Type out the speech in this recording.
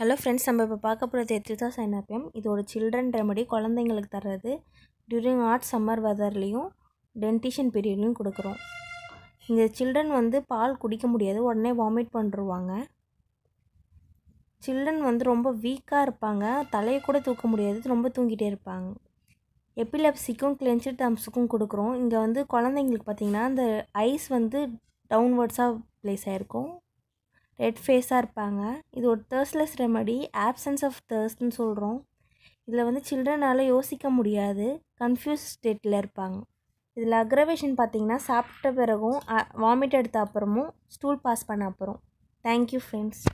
hello friends நம்ம இப்போ பார்க்க போகிறது எத்திரிதா சைனாப்பியம் இது ஒரு சில்ட்ரன் ரெமடி குழந்தைங்களுக்கு தர்றது டியூரிங் ஆர்ட் சம்மர் வெதர்லேயும் டென்டிஷன் பீரியட்லையும் கொடுக்குறோம் இந்த சில்ட்ரன் வந்து பால் குடிக்க முடியாது உடனே வாமிட் பண்ணிருவாங்க சில்ட்ரன் வந்து ரொம்ப வீக்காக இருப்பாங்க தலையை கூட தூக்க முடியாது ரொம்ப தூங்கிட்டே இருப்பாங்க எப்பிலப்சிக்கும் கிளென்ச்சர் தம்ஸுக்கும் கொடுக்குறோம் இங்கே வந்து குழந்தைங்களுக்கு பார்த்திங்கன்னா அந்த ஐஸ் வந்து டவுன்வர்ட்ஸாக ப்ளேஸ் ஆகிருக்கும் ரெட் ஃபேஸாக இருப்பாங்க இது ஒரு தேர்ஸ்லெஸ் ரெமடி ஆப்சன்ஸ் ஆஃப் தேர்ஸ்ன்னு சொல்கிறோம் இதில் வந்து சில்ட்ரனால் யோசிக்க முடியாது கன்ஃபியூஸ் ஸ்டேட்டில் இருப்பாங்க இதில் அக்ரவேஷன் பார்த்திங்கன்னா சாப்பிட்ட பிறகும் வாமிட் எடுத்த அப்புறமும் ஸ்டூல் பாஸ் பண்ண அப்புறம் தேங்க்யூ ஃப்ரெண்ட்ஸ்